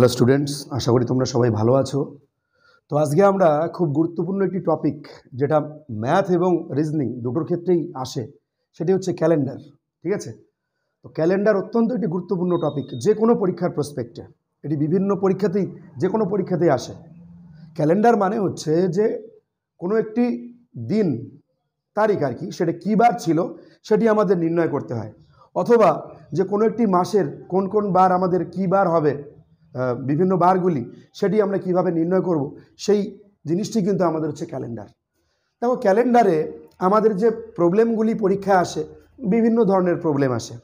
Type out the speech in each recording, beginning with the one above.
Hello students আশা করি তোমরা সবাই ভালো আছো তো আজকে আমরা খুব গুরুত্বপূর্ণ একটি টপিক যেটা ম্যাথ এবং রিজনিং দুটোর ক্ষেত্রেই আসে সেটি হচ্ছে ক্যালেন্ডার ঠিক আছে তো ক্যালেন্ডার অত্যন্ত একটি গুরুত্বপূর্ণ টপিক যে কোনো পরীক্ষার প্রসপেক্টে এটি বিভিন্ন পরীক্ষাতেই যে কোনো পরীক্ষাতেই আসে ক্যালেন্ডার মানে হচ্ছে যে কোনো একটি দিন তারিখ আর কি সেটা কী বার ছিল সেটি আমাদের নির্ণয় করতে হয় অথবা যে কোনো একটি মাসের কোন কোন বার আমাদের কী বার হবে বিভিন্ন বারগুলি সেটি আমরা কিভাবে নির্ণয় করব সেই জিনিসটি কিন্তু আমাদের হচ্ছে ক্যালেন্ডার দেখো ক্যালেন্ডারে আমাদের যে প্রবলেমগুলি পরীক্ষা আসে বিভিন্ন ধরনের প্রবলেম আসে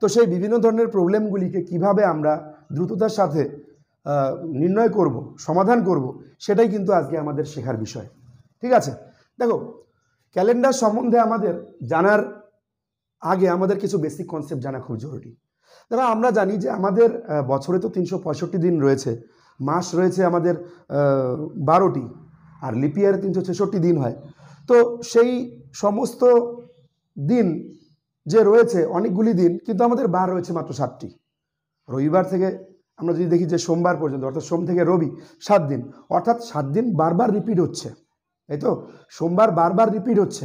তো সেই বিভিন্ন ধরনের প্রবলেমগুলিকে কিভাবে আমরা দ্রুততার সাথে নির্ণয় করব সমাধান করব সেটাই কিন্তু আজকে আমাদের শেখার বিষয় ঠিক আছে দেখো ক্যালেন্ডার সম্বন্ধে আমাদের জানার আগে আমাদের কিছু বেসিক কনসেপ্ট জানা খুব জরুরি দাদা আমরা জানি যে আমাদের বছরে তো তিনশো পঁয়ষট্টি দিন রয়েছে মাস রয়েছে আমাদের বারোটি আর লিপিয়ারে তিনশো ছেষট্টি দিন হয় তো সেই সমস্ত দিন যে রয়েছে অনেকগুলি দিন কিন্তু আমাদের বার রয়েছে মাত্র সাতটি রবিবার থেকে আমরা যদি দেখি যে সোমবার পর্যন্ত অর্থাৎ সোম থেকে রবি সাত দিন অর্থাৎ সাত দিন বারবার রিপিট হচ্ছে তাই তো সোমবার বারবার রিপিট হচ্ছে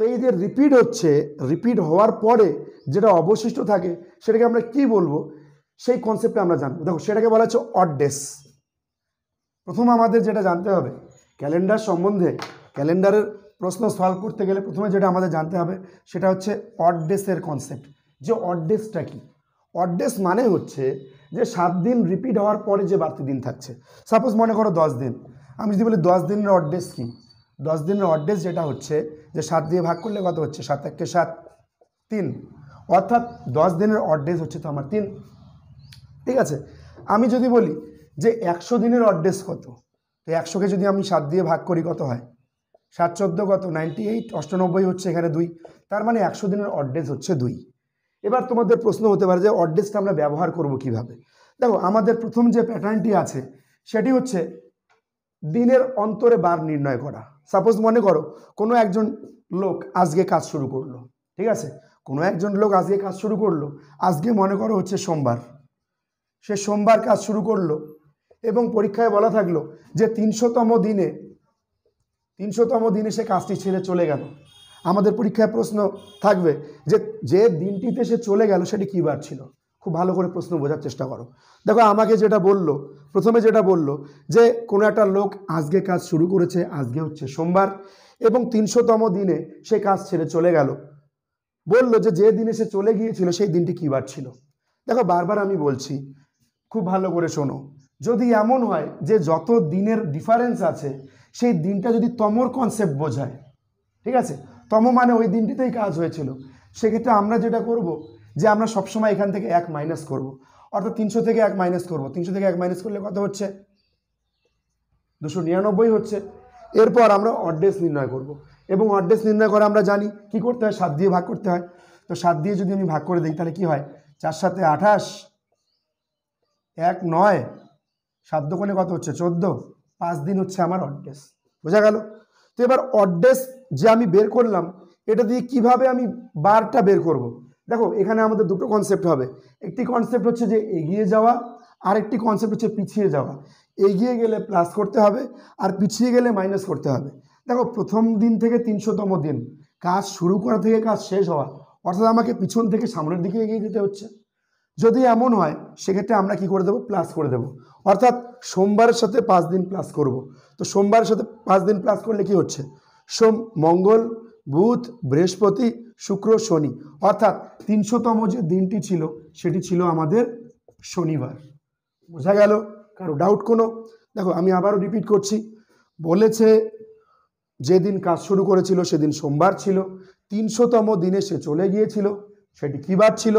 তো এই যে রিপিট হচ্ছে রিপিট হওয়ার পরে যেটা অবশিষ্ট থাকে সেটাকে আমরা কি বলবো সেই কনসেপ্টটা আমরা জানবো দেখো সেটাকে বলা হচ্ছে ডেস প্রথম আমাদের যেটা জানতে হবে ক্যালেন্ডার সম্বন্ধে ক্যালেন্ডারের প্রশ্ন সলভ করতে গেলে প্রথমে যেটা আমাদের জানতে হবে সেটা হচ্ছে ডেসের কনসেপ্ট যে ডেসটা কি ডেস মানে হচ্ছে যে সাত দিন রিপিট হওয়ার পরে যে বাড়তি দিন থাকছে সাপোজ মনে করো দশ দিন আমি যদি বলি দশ দিনের ডেস কি দশ দিনের ডেস যেটা হচ্ছে যে সাত দিয়ে ভাগ করলে কত হচ্ছে সাত এককে সাত তিন অর্থাৎ দশ দিনের অড্রেস হচ্ছে তো আমার তিন ঠিক আছে আমি যদি বলি যে একশো দিনের অড্রেস কত তো একশোকে যদি আমি সাত দিয়ে ভাগ করি কত হয় সাত চোদ্দো কত নাইনটি এইট অষ্টানব্বই হচ্ছে এখানে দুই তার মানে একশো দিনের অড্রেস হচ্ছে দুই এবার তোমাদের প্রশ্ন হতে পারে যে অড্রেসটা আমরা ব্যবহার করব কিভাবে দেখো আমাদের প্রথম যে প্যাটার্নটি আছে সেটি হচ্ছে দিনের অন্তরে বার নির্ণয় করা সাপোজ মনে করো কোনো একজন লোক আজকে কাজ শুরু করলো ঠিক আছে কোনো একজন লোক আজকে কাজ শুরু করলো আজকে মনে করো হচ্ছে সোমবার সে সোমবার কাজ শুরু করলো এবং পরীক্ষায় বলা থাকলো যে তিনশোতম দিনে তিনশোতম দিনে সে কাজটি ছেড়ে চলে গেল আমাদের পরীক্ষায় প্রশ্ন থাকবে যে যে দিনটিতে সে চলে গেল সেটি কী বার ছিল খুব ভালো করে প্রশ্ন বোঝার চেষ্টা করো দেখো আমাকে যেটা বললো প্রথমে যেটা বলল যে কোনো একটা লোক আজকে কাজ শুরু করেছে আজকে হচ্ছে সোমবার এবং তিনশোতম দিনে সে কাজ ছেড়ে চলে গেল বলল যে যে দিনে সে চলে গিয়েছিল সেই দিনটি কী বার ছিল দেখো বারবার আমি বলছি খুব ভালো করে শোনো যদি এমন হয় যে যত দিনের ডিফারেন্স আছে সেই দিনটা যদি তমর কনসেপ্ট বোঝায় ঠিক আছে তম মানে ওই দিনটিতেই কাজ হয়েছিল সেক্ষেত্রে আমরা যেটা করব যে আমরা সবসময় এখান থেকে এক মাইনাস করব। অর্থাৎ তিনশো থেকে এক মাইনাস করব তিনশো থেকে এক মাইনাস করলে কত হচ্ছে দুশো নিরানব্বই হচ্ছে এরপর আমরা অড্রেস নির্ণয় করব। এবং অড্রেস নির্ণয় করে আমরা জানি কি করতে হয় সাত দিয়ে ভাগ করতে হয় তো সাত দিয়ে যদি আমি ভাগ করে দিই তাহলে কি হয় চার সাথে আঠাশ এক নয় সাত দোকানে কত হচ্ছে চোদ্দ পাঁচ দিন হচ্ছে আমার অড্রেস বোঝা গেল তো এবার অড্রেস যে আমি বের করলাম এটা দিয়ে কিভাবে আমি বারটা বের করব। দেখো এখানে আমাদের দুটো কনসেপ্ট হবে একটি কনসেপ্ট হচ্ছে যে এগিয়ে যাওয়া আর একটি কনসেপ্ট হচ্ছে পিছিয়ে যাওয়া এগিয়ে গেলে প্লাস করতে হবে আর পিছিয়ে গেলে মাইনাস করতে হবে দেখো প্রথম দিন থেকে তিনশোতম দিন কাজ শুরু করা থেকে কাজ শেষ হওয়া অর্থাৎ আমাকে পিছন থেকে সামনের দিকে এগিয়ে যেতে হচ্ছে যদি এমন হয় সেক্ষেত্রে আমরা কি করে দেব প্লাস করে দেব অর্থাৎ সোমবারের সাথে পাঁচ দিন প্লাস করব তো সোমবারের সাথে পাঁচ দিন প্লাস করলে কি হচ্ছে সোম মঙ্গল বুধ বৃহস্পতি শুক্র শনি অর্থাৎ তিনশোতম যে দিনটি ছিল সেটি ছিল আমাদের শনিবার বোঝা গেল কারো ডাউট কোনো দেখো আমি আবারও রিপিট করছি বলেছে যেদিন কাজ শুরু করেছিল সেদিন সোমবার ছিল তিনশোতম দিনে সে চলে গিয়েছিল সেটি কী বার ছিল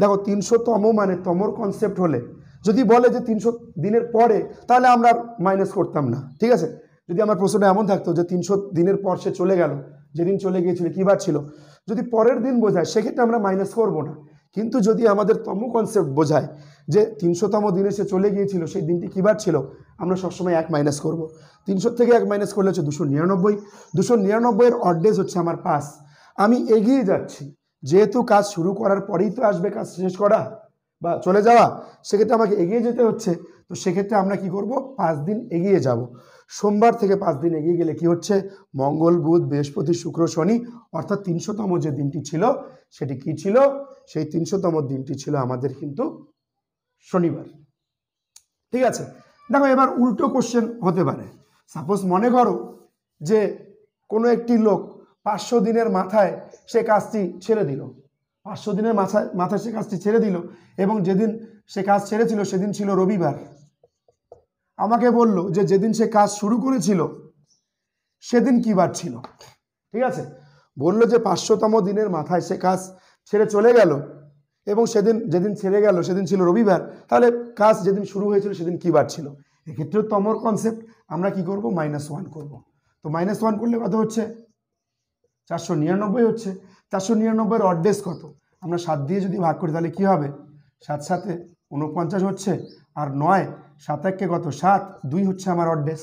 দেখো তিনশোতম মানে তমর কনসেপ্ট হলে যদি বলে যে তিনশো দিনের পরে তাহলে আমরা মাইনাস করতাম না ঠিক আছে যদি আমার প্রশ্নটা এমন থাকতো যে তিনশো দিনের পর সে চলে গেল যেদিন চলে গিয়েছিল কী বার ছিল যদি পরের দিন বোঝায় সেক্ষেত্রে আমরা মাইনাস করবো না কিন্তু যদি আমাদের তম কনসেপ্ট বোঝায় যে তিনশোতম দিনে সে চলে গিয়েছিল সেই দিনটি কিবার ছিল আমরা সবসময় এক মাইনাস করব। তিনশো থেকে এক মাইনাস করলে হচ্ছে দুশো নিরানব্বই দুশো নিরানব্বইয়ের অডেজ হচ্ছে আমার পাস আমি এগিয়ে যাচ্ছি যেহেতু কাজ শুরু করার পরেই তো আসবে কাজ শেষ করা বা চলে যাওয়া সেক্ষেত্রে আমাকে এগিয়ে যেতে হচ্ছে তো সেক্ষেত্রে আমরা কি করব পাঁচ দিন এগিয়ে যাব সোমবার থেকে পাঁচ দিন এগিয়ে গেলে কি হচ্ছে মঙ্গল বুধ বৃহস্পতি শুক্র শনি অর্থাৎ তিনশোতম যে দিনটি ছিল সেটি কি ছিল সেই তিনশোতম দিনটি ছিল আমাদের কিন্তু শনিবার ঠিক আছে দেখো এবার উল্টো কোশ্চেন হতে পারে সাপোজ মনে করো যে কোনো একটি লোক পাঁচশো দিনের মাথায় সে কাজটি ছেড়ে দিল পাঁচশো দিনের মাথায় মাথায় সে কাজটি ছেড়ে দিল এবং যেদিন সে কাজ ছেড়েছিল সেদিন ছিল রবিবার আমাকে বলল যে যেদিন সে কাজ শুরু করেছিল সেদিন কি বার ছিল ঠিক আছে বললো যে পাঁচশোতম দিনের মাথায় সে কাজ ছেড়ে চলে গেল এবং সেদিন যেদিন ছেড়ে গেল সেদিন ছিল রবিবার তাহলে কাজ যেদিন শুরু হয়েছিল সেদিন কি বার ছিল এক্ষেত্রেও তমর কনসেপ্ট আমরা কি করব মাইনাস ওয়ান করবো তো মাইনাস ওয়ান করলে কত হচ্ছে চারশো নিরানব্বই হচ্ছে চারশো নিরানব্বইয়ের অর্ডেস কত আমরা সাত দিয়ে যদি ভাগ করি তাহলে কি হবে সাত সাথে উনপঞ্চাশ হচ্ছে আর নয় সাত একে কত সাত দুই হচ্ছে আমার অর্ডেস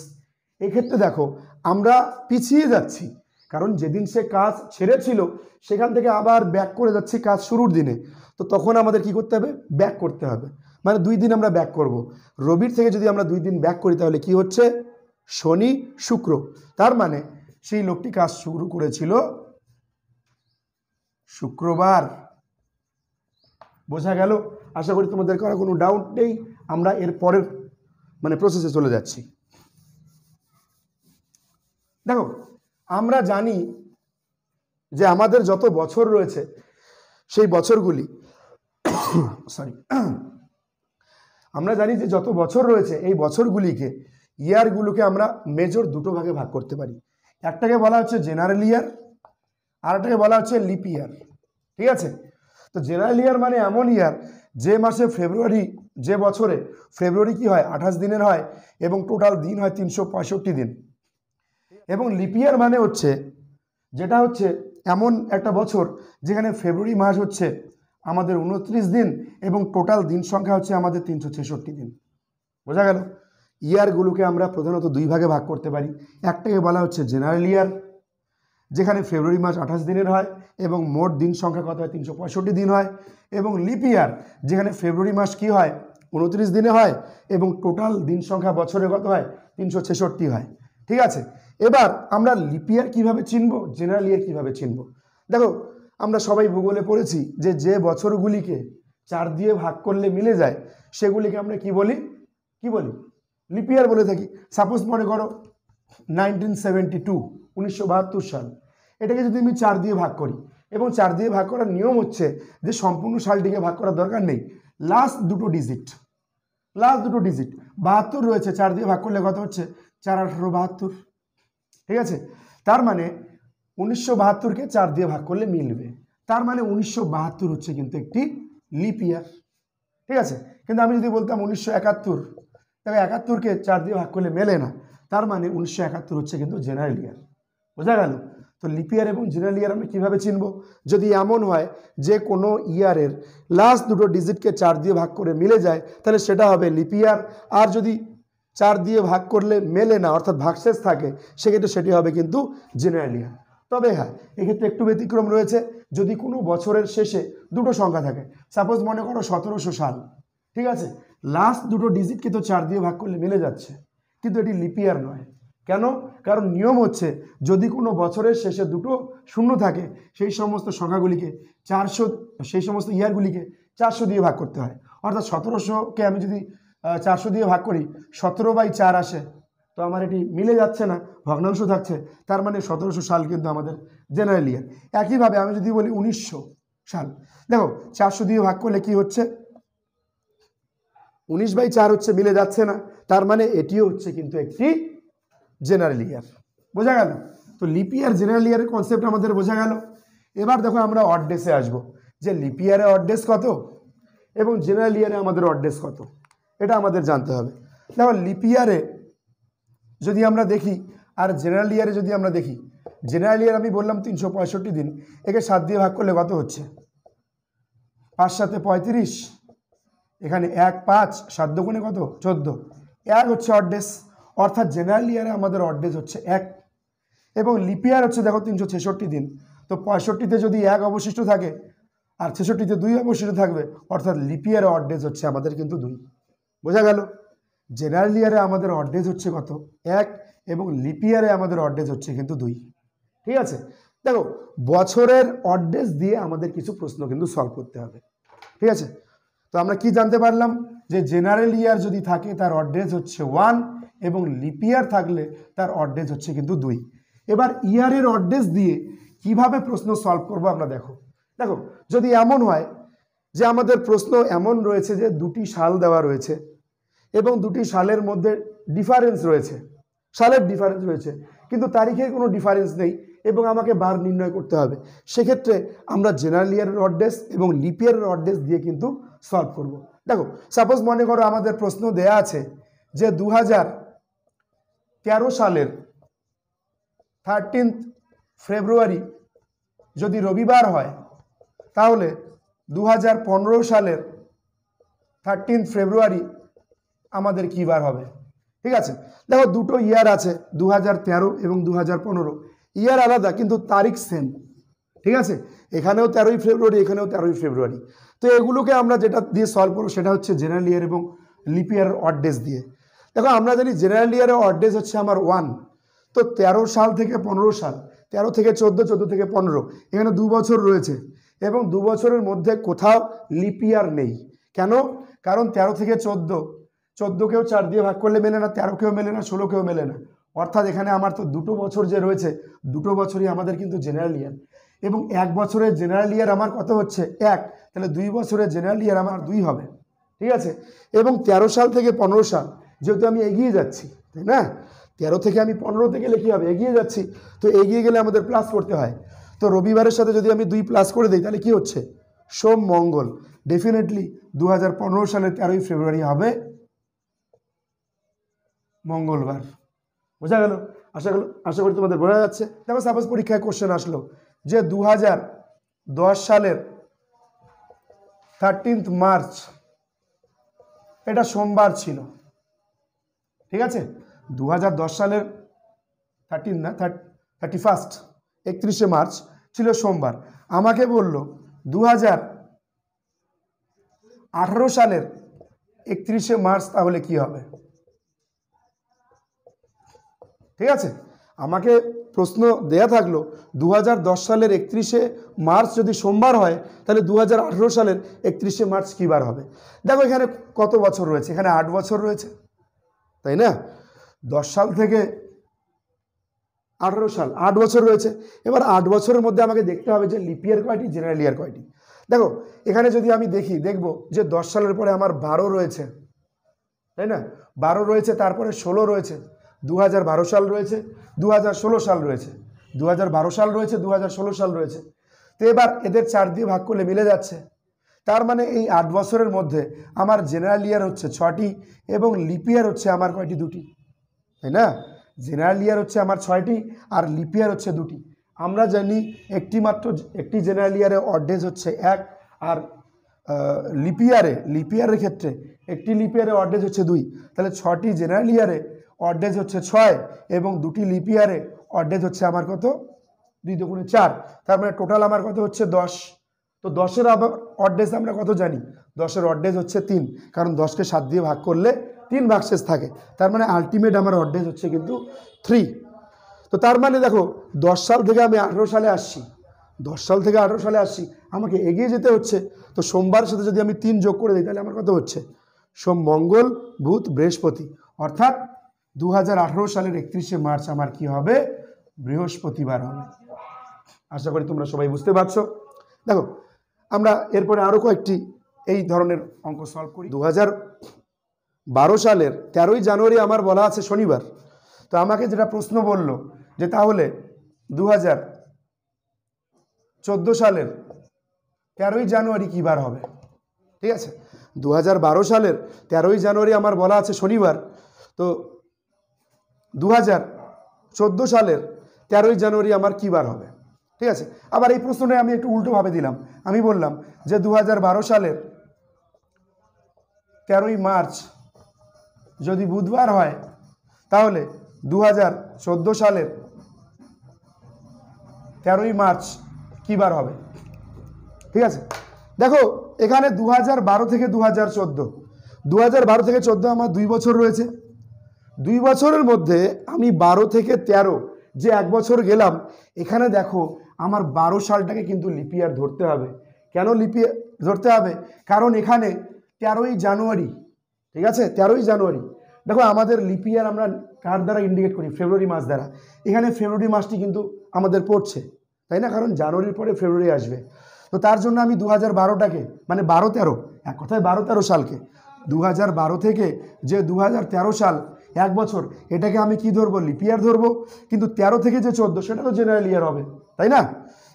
এক্ষেত্রে দেখো আমরা পিছিয়ে যাচ্ছি কারণ যেদিন সে কাজ ছেড়েছিল সেখান থেকে আবার ব্যাক করে যাচ্ছি কাজ শুরুর দিনে তো তখন আমাদের কি করতে হবে ব্যাক করতে হবে মানে দুই দিন আমরা ব্যাক করব। রবির থেকে যদি আমরা দুই দিন ব্যাক করি তাহলে কি হচ্ছে শনি শুক্র তার মানে সেই লোকটি কাজ শুরু করেছিল শুক্রবার বোঝা গেল আশা করি তোমাদের করা কোনো ডাউট নেই আমরা এর পরের মানে প্রসেসে চলে যাচ্ছি দেখো আমরা জানি যে আমাদের যত বছর রয়েছে সেই বছরগুলি সরি আমরা জানি যে যত বছর রয়েছে এই বছরগুলিকে ইয়ারগুলোকে আমরা মেজর দুটো ভাগে ভাগ করতে পারি একটাকে বলা হচ্ছে জেনারেল ইয়ার আর একটাকে বলা হচ্ছে লিপ ইয়ার ঠিক আছে তো জেনারেল ইয়ার মানে এমন ইয়ার যে মাসে ফেব্রুয়ারি যে বছরে ফেব্রুয়ারি কি হয় আঠাশ দিনের হয় এবং টোটাল দিন হয় তিনশো পঁয়ষট্টি দিন এবং লিপিয়ার মানে হচ্ছে যেটা হচ্ছে এমন একটা বছর যেখানে ফেব্রুয়ারি মাস হচ্ছে আমাদের উনত্রিশ দিন এবং টোটাল দিন সংখ্যা হচ্ছে আমাদের তিনশো ছেষট্টি দিন বোঝা গেল ইয়ারগুলোকে আমরা প্রধানত দুই ভাগে ভাগ করতে পারি একটাকে বলা হচ্ছে জেনারেল ইয়ার যেখানে ফেব্রুয়ারি মাস আঠাশ দিনের হয় এবং মোট দিন সংখ্যা কত হয় তিনশো পঁয়ষট্টি দিন হয় এবং লিপ ইয়ার যেখানে ফেব্রুয়ারি মাস কি হয় উনত্রিশ দিনে হয় এবং টোটাল দিন সংখ্যা বছরে কত হয় তিনশো ছেষট্টি হয় ঠিক আছে এবার আমরা লিপিয়ার কিভাবে চিনব জেনারেল ইয়ার কীভাবে চিনব দেখো আমরা সবাই ভূগোলে পড়েছি যে যে বছরগুলিকে চার দিয়ে ভাগ করলে মিলে যায় সেগুলিকে আমরা কি বলি কি বলি লিপিয়ার বলে থাকি সাপোজ মনে করো নাইনটিন সেভেন্টি টু উনিশশো সাল এটাকে যদি আমি চার দিয়ে ভাগ করি এবং চার দিয়ে ভাগ করার নিয়ম হচ্ছে যে সম্পূর্ণ সালটিকে ভাগ করার দরকার নেই লাস্ট দুটো ডিজিট লাস্ট দুটো ডিজিট বাহাত্তর রয়েছে চার দিয়ে ভাগ করলে কত হচ্ছে চার আঠারো বাহাত্তর ঠিক আছে তার মানে উনিশশো বাহাত্তরকে চার দিয়ে ভাগ করলে মিলবে তার মানে উনিশশো বাহাত্তর হচ্ছে কিন্তু একটি লিপ ইয়ার ঠিক আছে কিন্তু আমি যদি বলতাম উনিশশো একাত্তর তবে একাত্তরকে চার দিয়ে ভাগ করলে মেলে না তার মানে উনিশশো একাত্তর হচ্ছে কিন্তু জেনারেল ইয়ার বোঝা গেল তো লিপিয়ার এবং জেনারেল ইয়ার আমরা কীভাবে চিনব যদি এমন হয় যে কোনো ইয়ারের লাস্ট দুটো ডিজিটকে চার দিয়ে ভাগ করে মিলে যায় তাহলে সেটা হবে লিপিয়ার আর যদি চার দিয়ে ভাগ করলে মেলে না অর্থাৎ ভাগশেষ থাকে সেক্ষেত্রে সেটি হবে কিন্তু জেনারেল ইয়ার তবে হ্যাঁ এক্ষেত্রে একটু ব্যতিক্রম রয়েছে যদি কোনো বছরের শেষে দুটো সংখ্যা থাকে সাপোজ মনে করো সতেরোশো সাল ঠিক আছে লাস্ট দুটো ডিজিটকে তো চার দিয়ে ভাগ করলে মিলে যাচ্ছে কিন্তু এটি লিপিয়ার নয় কেন কারণ নিয়ম হচ্ছে যদি কোনো বছরের শেষে দুটো শূন্য থাকে সেই সমস্ত সংখ্যাগুলিকে চারশো সেই সমস্ত ইয়ারগুলিকে চারশো দিয়ে ভাগ করতে হয় অর্থাৎ সতেরোশোকে আমি যদি চারশো দিয়ে ভাগ করি সতেরো বাই চার আসে তো আমার এটি মিলে যাচ্ছে না ভগ্নাংশ থাকছে তার মানে সতেরোশো সাল কিন্তু আমাদের জেনারেল ইয়ার একইভাবে আমি যদি বলি উনিশশো সাল দেখো চারশো দিয়ে ভাগ করলে কি হচ্ছে উনিশ বাই চার হচ্ছে মিলে যাচ্ছে না তার মানে এটিও হচ্ছে কিন্তু একটি জেনারেল ইয়ার বোঝা গেল তো লিপিয়ার জেনারেল ইয়ারের কনসেপ্ট আমাদের বোঝা গেল এবার দেখো আমরা অডডেসে আসবো যে লিপিয়ারে অডডেস কত এবং জেনারেল ইয়ারে আমাদের অডডেস কত এটা আমাদের জানতে হবে দেখো লিপিয়ারে যদি আমরা দেখি আর জেনারেল ইয়ারে যদি আমরা দেখি জেনারেল ইয়ার আমি বললাম তিনশো পঁয়ষট্টি দিন একে সাত দিয়ে ভাগ করলে কত হচ্ছে পাঁচ সাথে পঁয়ত্রিশ এখানে এক পাঁচ সাত দোকানে কত চোদ্দো এক হচ্ছে অডডেস অর্থাৎ জেনারেল ইয়ারে আমাদের ডেজ হচ্ছে এক এবং লিপিয়ার হচ্ছে দেখো তিনশো ছেষট্টি দিন তো পঁয়ষট্টিতে যদি এক অবশিষ্ট থাকে আর ছেষট্টিতে দুই অবশিষ্ট থাকবে অর্থাৎ লিপিয়ারে ডেজ হচ্ছে আমাদের কিন্তু দুই বোঝা গেল জেনারেল ইয়ারে আমাদের ডেজ হচ্ছে কত এক এবং লিপিয়ারে আমাদের ডেজ হচ্ছে কিন্তু দুই ঠিক আছে দেখো বছরের ডেজ দিয়ে আমাদের কিছু প্রশ্ন কিন্তু সলভ করতে হবে ঠিক আছে তো আমরা কি জানতে পারলাম যে জেনারেল ইয়ার যদি থাকে তার ডেজ হচ্ছে ওয়ান এবং লিপিয়ার থাকলে তার অড্ডেজ হচ্ছে কিন্তু দুই এবার ইয়ারের অড্ডেজ দিয়ে কিভাবে প্রশ্ন সলভ করবো আমরা দেখো দেখো যদি এমন হয় যে আমাদের প্রশ্ন এমন রয়েছে যে দুটি সাল দেওয়া রয়েছে এবং দুটি সালের মধ্যে ডিফারেন্স রয়েছে সালের ডিফারেন্স রয়েছে কিন্তু তারিখে কোনো ডিফারেন্স নেই এবং আমাকে বার নির্ণয় করতে হবে সেক্ষেত্রে আমরা জেনারেল ইয়ারের অড্রেস এবং লিপিয়ারের অড্রেস দিয়ে কিন্তু সলভ করব। দেখো সাপোজ মনে করো আমাদের প্রশ্ন দেয়া আছে যে দু হাজার তেরো সালের থার্টিন্থ ফেব্রুয়ারি যদি রবিবার হয় তাহলে দু সালের থার্টিন্থ ফেব্রুয়ারি আমাদের কী বার হবে ঠিক আছে দেখো দুটো ইয়ার আছে দু এবং দু ইয়ার আলাদা কিন্তু তারিখ সেম ঠিক আছে এখানেও তেরোই ফেব্রুয়ারি এখানেও তেরোই ফেব্রুয়ারি তো এগুলোকে আমরা যেটা দিয়ে সলভ করবো সেটা হচ্ছে জেনারেল ইয়ার এবং লিপিয়ার অড ডেস দিয়ে দেখো আমরা জানি জেনারেল ইয়ারে অড হচ্ছে আমার ওয়ান তো তেরো সাল থেকে পনেরো সাল তেরো থেকে চোদ্দো চোদ্দো থেকে পনেরো এখানে দু বছর রয়েছে এবং দু বছরের মধ্যে কোথাও লিপিয়ার নেই কেন কারণ তেরো থেকে চোদ্দো কেউ চার দিয়ে ভাগ করলে মেলে না তেরো কেউ মেলে না ষোলো কেউ মেলে না অর্থাৎ এখানে আমার তো দুটো বছর যে রয়েছে দুটো বছরই আমাদের কিন্তু জেনারেল ইয়ার এবং এক বছরের জেনারেল ইয়ার আমার কত হচ্ছে এক তাহলে দুই বছরের জেনারেল ইয়ার আমার দুই হবে ঠিক আছে এবং ১৩ সাল থেকে পনেরো সাল যেহেতু আমি এগিয়ে যাচ্ছি তাই না তেরো থেকে আমি পনেরো থেকে গেলে কী হবে এগিয়ে যাচ্ছি তো এগিয়ে গেলে আমাদের প্লাস করতে হয় তো রবিবারের সাথে যদি আমি দুই প্লাস করে দিই তাহলে কি হচ্ছে সোম মঙ্গল ডেফিনেটলি দু হাজার সালের তেরোই ফেব্রুয়ারি হবে মঙ্গলবার বোঝা গেল আশা গেল আশা করি তোমাদের বোঝা যাচ্ছে তারপর সাপোজ পরীক্ষায় কোশ্চেন আসলো যে দু দশ সালের থার্টিন্থ মার্চ এটা সোমবার ছিল ঠিক আছে দু সালের থার্টিন না থার্টি ফার্স্ট একত্রিশে মার্চ ছিল সোমবার আমাকে বলল দু আঠারো সালের একত্রিশে মার্চ তাহলে কি হবে ঠিক আছে আমাকে প্রশ্ন দেয়া থাকলো দু সালের একত্রিশে মার্চ যদি সোমবার হয় তাহলে দু সালের একত্রিশে মার্চ কী বার হবে দেখো এখানে কত বছর রয়েছে এখানে আট বছর রয়েছে তাই না দশ সাল থেকে আঠেরো সাল আট বছর রয়েছে এবার আট বছরের মধ্যে আমাকে দেখতে হবে যে লিপিয়ার কয়টি জেনারেল ইয়ার কয়টি দেখো এখানে যদি আমি দেখি দেখব যে দশ সালের পরে আমার বারো রয়েছে তাই না বারো রয়েছে তারপরে ষোলো রয়েছে দু সাল রয়েছে দু সাল রয়েছে দু সাল রয়েছে দু সাল রয়েছে তো এবার এদের চার দিয়ে ভাগ করলে মিলে যাচ্ছে তার মানে এই আট বছরের মধ্যে আমার জেনারেল ইয়ার হচ্ছে ছটি এবং লিপিয়ার হচ্ছে আমার কয়টি দুটি তাই না জেনারেল ইয়ার হচ্ছে আমার ছয়টি আর লিপিয়ার হচ্ছে দুটি আমরা জানি একটি মাত্র একটি জেনারেল ইয়ারে অডেজ হচ্ছে এক আর লিপিয়ারে লিপিয়ারের ক্ষেত্রে একটি লিপিয়ারে অডেজ হচ্ছে দুই তাহলে ছটি জেনারেল ইয়ারে অডেজ হচ্ছে ছয় এবং দুটি ইয়ারে অডেজ হচ্ছে আমার কত দুই দুগুণে চার তার মানে টোটাল আমার কত হচ্ছে দশ তো দশের আবার অড্ডেস আমরা কত জানি দশের অড্ডেস হচ্ছে তিন কারণ দশকে সাত দিয়ে ভাগ করলে তিন ভাগশেষ থাকে তার মানে আলটিমেট আমার অড্ডেস হচ্ছে কিন্তু থ্রি তো তার মানে দেখো দশ সাল থেকে আমি আঠেরো সালে আসছি দশ সাল থেকে আঠেরো সালে আসছি আমাকে এগিয়ে যেতে হচ্ছে তো সোমবার সাথে যদি আমি তিন যোগ করে দিই তাহলে আমার কত হচ্ছে সোম মঙ্গল বুধ বৃহস্পতি অর্থাৎ দু সালের একত্রিশে মার্চ আমার কি হবে বৃহস্পতিবার হবে আশা করি তোমরা সবাই বুঝতে পারছো দেখো আমরা এরপরে আরও কয়েকটি এই ধরনের অঙ্ক সলভ করি দু বারো সালের তেরোই জানুয়ারি আমার বলা আছে শনিবার তো আমাকে যেটা প্রশ্ন বলল যে তাহলে দু হাজার সালের তেরোই জানুয়ারি কী বার হবে ঠিক আছে দু সালের তেরোই জানুয়ারি আমার বলা আছে শনিবার তো দু সালের তেরোই জানুয়ারি আমার কী বার হবে ঠিক আছে আবার এই প্রশ্নটা আমি একটু উল্টোভাবে দিলাম আমি বললাম যে দু সালের তেরোই মার্চ যদি বুধবার হয় তাহলে দু সালের তেরোই মার্চ কী বার হবে ঠিক আছে দেখো এখানে দু থেকে দু হাজার চোদ্দো দু থেকে চোদ্দো আমার দুই বছর রয়েছে দুই বছরের মধ্যে আমি বারো থেকে ১৩ যে এক বছর গেলাম এখানে দেখো আমার বারো সালটাকে কিন্তু লিপিয়ার ধরতে হবে কেন লিপি ধরতে হবে কারণ এখানে তেরোই জানুয়ারি ঠিক আছে তেরোই জানুয়ারি দেখো আমাদের লিপিয়ার আমরা কার দ্বারা ইন্ডিকেট করি ফেব্রুয়ারি মাস দ্বারা এখানে ফেব্রুয়ারি মাসটি কিন্তু আমাদের পড়ছে তাই না কারণ জানুয়ারির পরে ফেব্রুয়ারি আসবে তো তার জন্য আমি দু হাজার বারোটাকে মানে বারো তেরো এক কথায় বারো তেরো সালকে দু হাজার বারো থেকে যে দু হাজার তেরো সাল এক বছর এটাকে আমি কি ধরবো লিপিয়ার ধরবো কিন্তু তেরো থেকে যে চোদ্দো সেটা তো জেনারেল ইয়ার হবে তাই না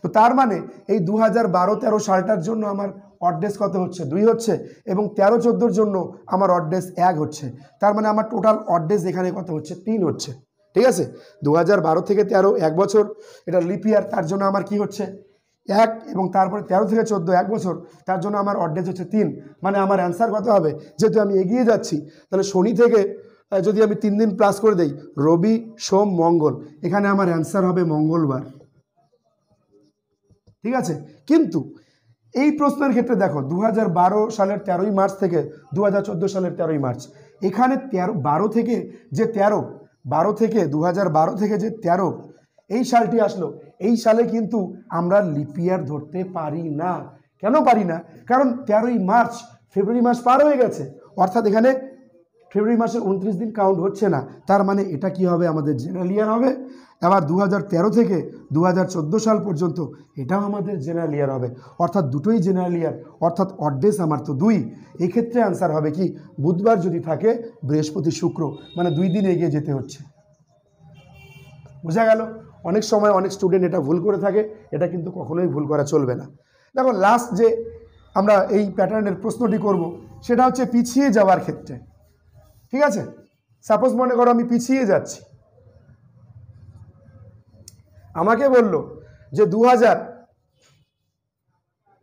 তো তার মানে এই দু হাজার বারো তেরো সালটার জন্য আমার অডডেস কত হচ্ছে দুই হচ্ছে এবং তেরো চোদ্দোর জন্য আমার অডডেস এক হচ্ছে তার মানে আমার টোটাল অডডেস এখানে কত হচ্ছে তিন হচ্ছে ঠিক আছে দু হাজার বারো থেকে তেরো এক বছর এটা লিপিয়ার তার জন্য আমার কি হচ্ছে এক এবং তারপরে তেরো থেকে চোদ্দো এক বছর তার জন্য আমার অডডেস হচ্ছে তিন মানে আমার অ্যান্সার কত হবে যেহেতু আমি এগিয়ে যাচ্ছি তাহলে শনি থেকে যদি আমি তিন দিন প্লাস করে দেই রবি সোম মঙ্গল এখানে আমার অ্যান্সার হবে মঙ্গলবার ঠিক আছে কিন্তু এই প্রশ্নের ক্ষেত্রে দেখো দু সালের তেরোই মার্চ থেকে দু সালের তেরোই মার্চ এখানে তেরো বারো থেকে যে তেরো বারো থেকে দু বারো থেকে যে তেরো এই সালটি আসলো এই সালে কিন্তু আমরা লিপিয়ার ধরতে পারি না কেন পারি না কারণ তেরোই মার্চ ফেব্রুয়ারি মাস পার হয়ে গেছে অর্থাৎ এখানে ফেব্রুয়ারি মাসের উনত্রিশ দিন কাউন্ট হচ্ছে না তার মানে এটা কি হবে আমাদের জেনারেল ইয়ার হবে আবার দু থেকে দু সাল পর্যন্ত এটাও আমাদের জেনারেল ইয়ার হবে অর্থাৎ দুটোই জেনারেল ইয়ার অর্থাৎ অর্ডেস আমার তো দুই এক্ষেত্রে আনসার হবে কি বুধবার যদি থাকে বৃহস্পতি শুক্র মানে দুই দিন এগিয়ে যেতে হচ্ছে বোঝা গেল অনেক সময় অনেক স্টুডেন্ট এটা ভুল করে থাকে এটা কিন্তু কখনোই ভুল করা চলবে না দেখো লাস্ট যে আমরা এই প্যাটার্নের প্রশ্নটি করব সেটা হচ্ছে পিছিয়ে যাওয়ার ক্ষেত্রে ঠিক আছে সাপোজ মনে করো আমি পিছিয়ে যাচ্ছি আমাকে বলল যে দু হাজার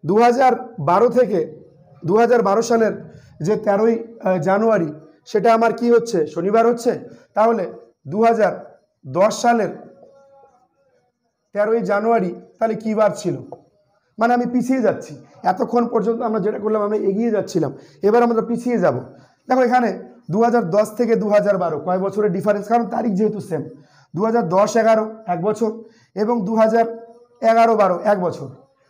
দু হাজার বারো থেকে দু হাজার বারো সালের যে তেরোই জানুয়ারি সেটা আমার কি হচ্ছে শনিবার হচ্ছে তাহলে দু হাজার দশ সালের তেরোই জানুয়ারি তাহলে কী বার ছিল মানে আমি পিছিয়ে যাচ্ছি এতক্ষণ পর্যন্ত আমরা যেটা করলাম আমরা এগিয়ে যাচ্ছিলাম এবার আমরা পিছিয়ে যাব দেখো এখানে দু থেকে দু হাজার কয় বছরের ডিফারেন্স কারণ তারিখ যেহেতু সেম দু হাজার দশ এগারো এক বছর এবং দু হাজার এগারো বারো এক বছর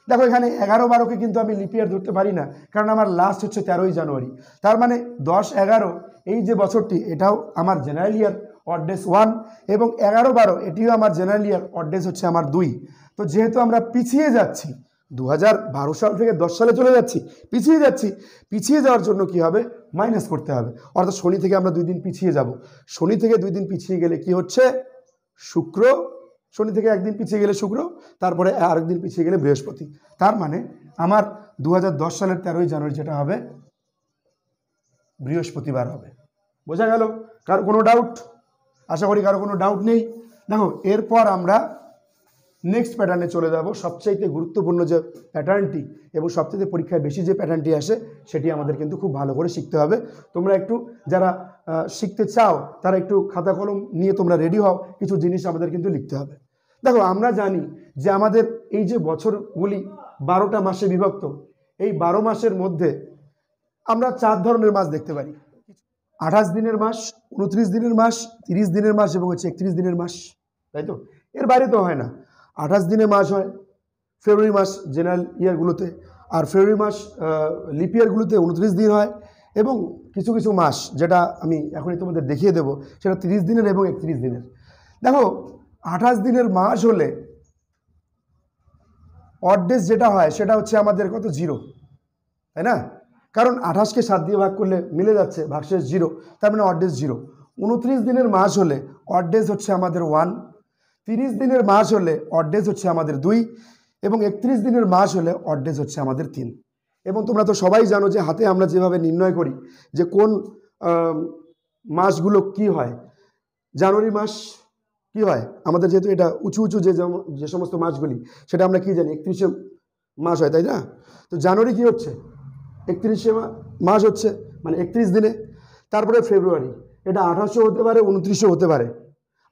দেখো এখানে এগারো বারোকে কিন্তু আমি লিপিয়ার ধরতে পারি না কারণ আমার লাস্ট হচ্ছে তেরোই জানুয়ারি তার মানে দশ এগারো এই যে বছরটি এটাও আমার জেনারেল ইয়ার অড্রেস ওয়ান এবং এগারো বারো এটিও আমার জেনারেল ইয়ার অড্রেস হচ্ছে আমার দুই তো যেহেতু আমরা পিছিয়ে যাচ্ছি দু সাল থেকে দশ সালে চলে যাচ্ছি পিছিয়ে যাচ্ছি পিছিয়ে যাওয়ার জন্য কি হবে মাইনাস করতে হবে অর্থাৎ শনি থেকে আমরা দুই দিন পিছিয়ে যাব শনি থেকে দুই দিন পিছিয়ে গেলে কি হচ্ছে শুক্র শনি থেকে একদিন পিছিয়ে গেলে শুক্র তারপরে আরেকদিন পিছিয়ে গেলে বৃহস্পতি তার মানে আমার দু সালের তেরোই জানুয়ারি যেটা হবে বৃহস্পতিবার হবে বোঝা গেল কারো কোনো ডাউট আশা করি কারো কোনো ডাউট নেই দেখো এরপর আমরা নেক্সট প্যাটার্নে চলে যাব সবচাইতে গুরুত্বপূর্ণ যে প্যাটার্নটি এবং সবচাইতে পরীক্ষায় বেশি যে প্যাটার্নটি আসে সেটি আমাদের কিন্তু খুব ভালো করে শিখতে হবে তোমরা একটু যারা শিখতে চাও তারা একটু খাতা কলম নিয়ে তোমরা রেডি হও কিছু জিনিস আমাদের কিন্তু লিখতে হবে দেখো আমরা জানি যে আমাদের এই যে বছরগুলি বারোটা মাসে বিভক্ত এই বারো মাসের মধ্যে আমরা চার ধরনের মাস দেখতে পারি আঠাশ দিনের মাস উনত্রিশ দিনের মাস তিরিশ দিনের মাস এবং হচ্ছে একত্রিশ দিনের মাস তাই তো এর বাইরে তো হয় না আঠাশ দিনে মাস হয় ফেব্রুয়ারি মাস জেনারেল ইয়ারগুলোতে আর ফেব্রুয়ারি মাস লিপ ইয়ারগুলোতে উনত্রিশ দিন হয় এবং কিছু কিছু মাস যেটা আমি এখনই তোমাদের দেখিয়ে দেব সেটা তিরিশ দিনের এবং একত্রিশ দিনের দেখো আঠাশ দিনের মাস হলে অডেস ডেজ যেটা হয় সেটা হচ্ছে আমাদের কত জিরো তাই না কারণ আঠাশকে সাত দিয়ে ভাগ করলে মিলে যাচ্ছে ভাগশেষ জিরো তার মানে অডেস জিরো উনত্রিশ দিনের মাস হলে অডেস ডেজ হচ্ছে আমাদের ওয়ান তিরিশ দিনের মাস হলে অডডেজ হচ্ছে আমাদের দুই এবং একত্রিশ দিনের মাস হলে অডডেজ হচ্ছে আমাদের তিন এবং তোমরা তো সবাই জানো যে হাতে আমরা যেভাবে নির্ণয় করি যে কোন মাসগুলো কি হয় জানুয়ারি মাস কি হয় আমাদের যেহেতু এটা উঁচু উঁচু যে যে সমস্ত মাসগুলি সেটা আমরা কি জানি একত্রিশে মাস হয় তাই না তো জানুয়ারি কি হচ্ছে একত্রিশে মাস হচ্ছে মানে একত্রিশ দিনে তারপরে ফেব্রুয়ারি এটা আঠাশো হতে পারে উনত্রিশও হতে পারে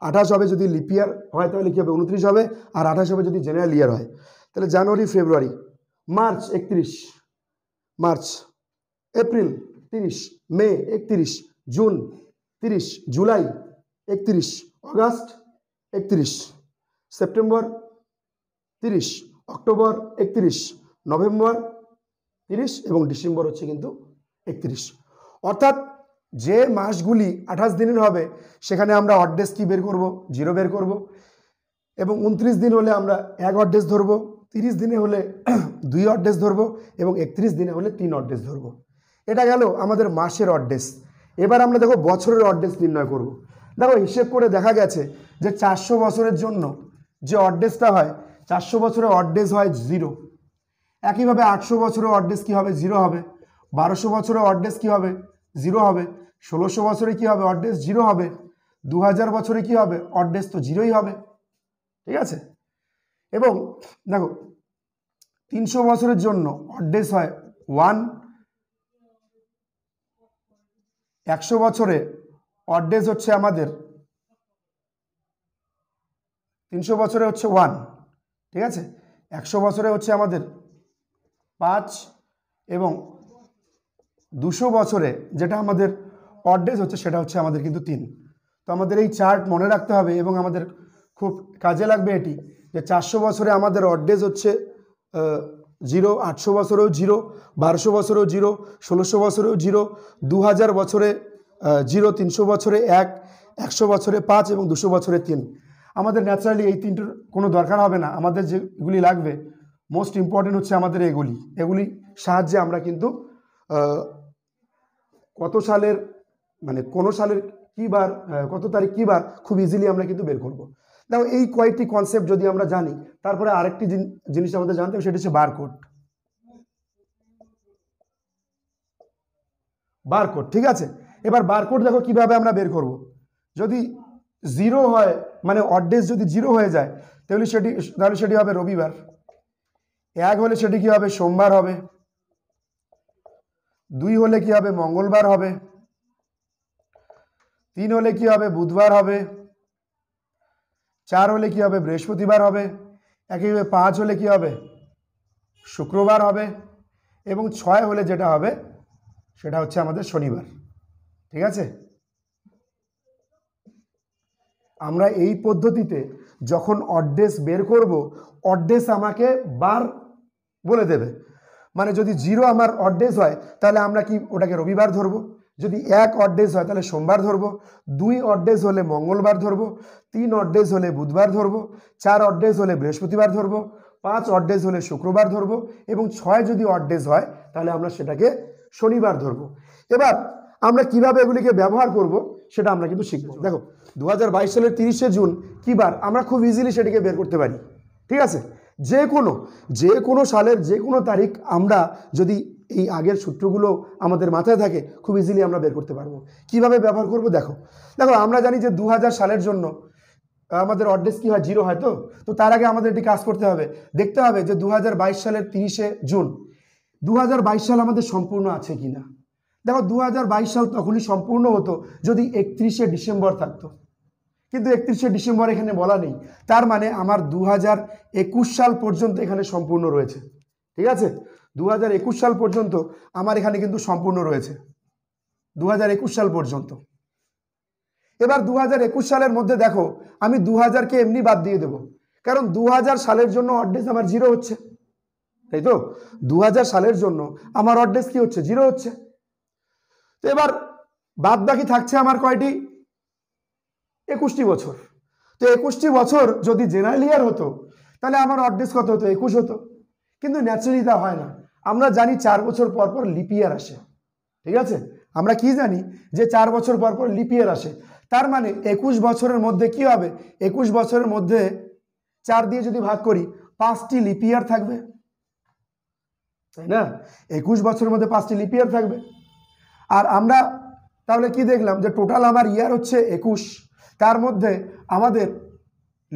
আঠাশ হবে যদি লিপিয়ার হয় তাহলে কী হবে উনত্রিশ হবে আর আঠাশ হবে যদি জেনারেল ইয়ার হয় তাহলে জানুয়ারি ফেব্রুয়ারি মার্চ একত্রিশ মার্চ এপ্রিল তিরিশ মে একত্রিশ জুন তিরিশ জুলাই একত্রিশ অগাস্ট একত্রিশ সেপ্টেম্বর তিরিশ অক্টোবর একত্রিশ নভেম্বর তিরিশ এবং ডিসেম্বর হচ্ছে কিন্তু একত্রিশ অর্থাৎ যে মাসগুলি আঠাশ দিনের হবে সেখানে আমরা অডডেস কি বের করব জিরো বের করব এবং উনত্রিশ দিন হলে আমরা এক অডডেস ধরব তিরিশ দিনে হলে দুই অডডেস ধরব এবং একত্রিশ দিনে হলে তিন অডডেস ধরব এটা গেল আমাদের মাসের অডডেস এবার আমরা দেখো বছরের অডডেস নির্ণয় করব। দেখো হিসেব করে দেখা গেছে যে চারশো বছরের জন্য যে অডডেসটা হয় চারশো বছরে অডডেস হয় জিরো একইভাবে আটশো বছরে অডডেস কি হবে জিরো হবে বারোশো বছরে অডডেস কী হবে জিরো হবে ষোলোশো বছরে কি হবে অড্রেস জিরো হবে দু হাজার বছরে কি হবে অড্রেস তো জিরোই হবে ঠিক আছে এবং দেখো তিনশো বছরের জন্য অড্রেস হয় ওয়ান একশো বছরে অড্রেস হচ্ছে আমাদের তিনশো বছরে হচ্ছে ওয়ান ঠিক আছে একশো বছরে হচ্ছে আমাদের পাঁচ এবং দুশো বছরে যেটা আমাদের অড ডেজ হচ্ছে সেটা হচ্ছে আমাদের কিন্তু তিন তো আমাদের এই চার্ট মনে রাখতে হবে এবং আমাদের খুব কাজে লাগবে এটি যে চারশো বছরে আমাদের অড ডেজ হচ্ছে জিরো আটশো বছরেও জিরো বারোশো বছরেও জিরো ষোলোশো বছরেও জিরো দু হাজার বছরে জিরো তিনশো বছরে এক একশো বছরে পাঁচ এবং দুশো বছরে তিন আমাদের ন্যাচারালি এই তিনটোর কোনো দরকার হবে না আমাদের যেগুলি লাগবে মোস্ট ইম্পর্টেন্ট হচ্ছে আমাদের এগুলি এগুলি সাহায্যে আমরা কিন্তু কত সালের মানে কোন সালের কী বার কত তারিখ কী বার খুব ইজিলি আমরা কিন্তু বের করব। দেখো এই কয়েকটি কনসেপ্ট যদি আমরা জানি তারপরে আরেকটি জিনিস আমাদের জানতে হবে সেটা হচ্ছে বারকোড বারকোড ঠিক আছে এবার বারকোড দেখো কিভাবে আমরা বের করব। যদি জিরো হয় মানে অডেস যদি জিরো হয়ে যায় তাহলে সেটি তাহলে সেটি হবে রবিবার এক হলে সেটি কি হবে সোমবার হবে দুই হলে কি হবে মঙ্গলবার হবে তিন হলে কি হবে বুধবার হবে চার হলে কি হবে বৃহস্পতিবার হবে একইভাবে পাঁচ হলে কি হবে শুক্রবার হবে এবং ছয় হলে যেটা হবে সেটা হচ্ছে আমাদের শনিবার ঠিক আছে আমরা এই পদ্ধতিতে যখন অড্রেস বের করব অড্রেস আমাকে বার বলে দেবে মানে যদি জিরো আমার অড্রেস হয় তাহলে আমরা কি ওটাকে রবিবার ধরবো যদি এক ডেজ হয় তাহলে সোমবার ধরবো দুই ডেজ হলে মঙ্গলবার ধরবো তিন ডেজ হলে বুধবার ধরবো চার ডেজ হলে বৃহস্পতিবার ধরবো পাঁচ ডেজ হলে শুক্রবার ধরবো এবং ছয় যদি ডেজ হয় তাহলে আমরা সেটাকে শনিবার ধরবো এবার আমরা কিভাবে এগুলিকে ব্যবহার করব সেটা আমরা কিন্তু শিখব দেখো দু সালের তিরিশে জুন কিবার আমরা খুব ইজিলি সেটিকে বের করতে পারি ঠিক আছে যে কোনো যে কোনো সালের যে কোনো তারিখ আমরা যদি এই আগের সূত্রগুলো আমাদের মাথায় থাকে খুব ইজিলি আমরা বের করতে পারবো কিভাবে ব্যবহার করব দেখো দেখো আমরা জানি যে দু সালের জন্য আমাদের অড্রেস কি হয় জিরো হয় তো তো তার আগে আমাদের একটি কাজ করতে হবে দেখতে হবে যে দু সালের তিরিশে জুন দু সাল আমাদের সম্পূর্ণ আছে কি না দেখো দু সাল তখনই সম্পূর্ণ হতো যদি একত্রিশে ডিসেম্বর থাকতো কিন্তু একত্রিশে ডিসেম্বর এখানে বলা নেই তার মানে আমার দু সাল পর্যন্ত এখানে সম্পূর্ণ রয়েছে ঠিক আছে দু সাল পর্যন্ত আমার এখানে কিন্তু সম্পূর্ণ রয়েছে দু সাল পর্যন্ত এবার দু সালের মধ্যে দেখো আমি দু হাজারকে এমনি বাদ দিয়ে দেব কারণ দু সালের জন্য অডডেস আমার জিরো হচ্ছে তাই তো দু সালের জন্য আমার অডডেস কি হচ্ছে জিরো হচ্ছে তো এবার বাদ বাকি থাকছে আমার কয়টি একুশটি বছর তো একুশটি বছর যদি জেনারেল ইয়ার হতো তাহলে আমার অডডেস কত হতো একুশ হতো কিন্তু ন্যাচারালি তা হয় না আমরা জানি চার বছর পর পর লিপিয়ার আসে ঠিক আছে আমরা কি জানি যে চার বছর পর পর লিপিয়ার আসে তার মানে একুশ বছরের মধ্যে কি হবে একুশ বছরের মধ্যে চার দিয়ে যদি ভাগ করি পাঁচটি লিপিয়ার থাকবে তাই না একুশ বছরের মধ্যে পাঁচটি লিপিয়ার থাকবে আর আমরা তাহলে কি দেখলাম যে টোটাল আমার ইয়ার হচ্ছে একুশ তার মধ্যে আমাদের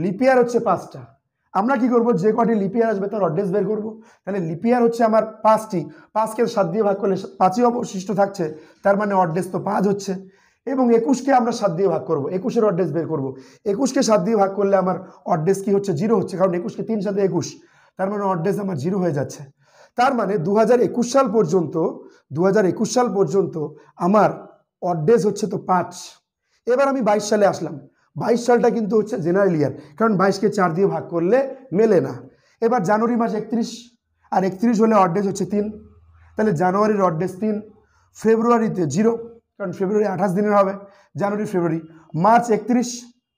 লিপিয়ার হচ্ছে পাঁচটা আমরা কি করব যে কটি লিপিয়ার আসবে তার অড্রেস বের করব তাহলে লিপিয়ার হচ্ছে আমার পাঁচটি পাঁচকে সাত দিয়ে ভাগ করলে পাঁচই অবশিষ্ট থাকছে তার মানে অড্রেস তো পাঁচ হচ্ছে এবং একুশকে আমরা সাত দিয়ে ভাগ করব একুশের অড্রেস বের করব একুশকে সাত দিয়ে ভাগ করলে আমার অড্রেস কি হচ্ছে জিরো হচ্ছে কারণ একুশকে তিন সাথে একুশ তার মানে অড্রেস আমার জিরো হয়ে যাচ্ছে তার মানে দু সাল পর্যন্ত দু সাল পর্যন্ত আমার অড্রেস হচ্ছে তো পাঁচ এবার আমি বাইশ সালে আসলাম বাইশ সালটা কিন্তু হচ্ছে জেনারেল ইয়ার কারণ বাইশকে চার দিয়ে ভাগ করলে মেলে না এবার জানুয়ারি মাস একত্রিশ আর একত্রিশ হলে অডডেজ হচ্ছে তিন তাহলে জানুয়ারির অডডেজ তিন ফেব্রুয়ারিতে জিরো কারণ ফেব্রুয়ারি আঠাশ দিনের হবে জানুয়ারি ফেব্রুয়ারি মার্চ একত্রিশ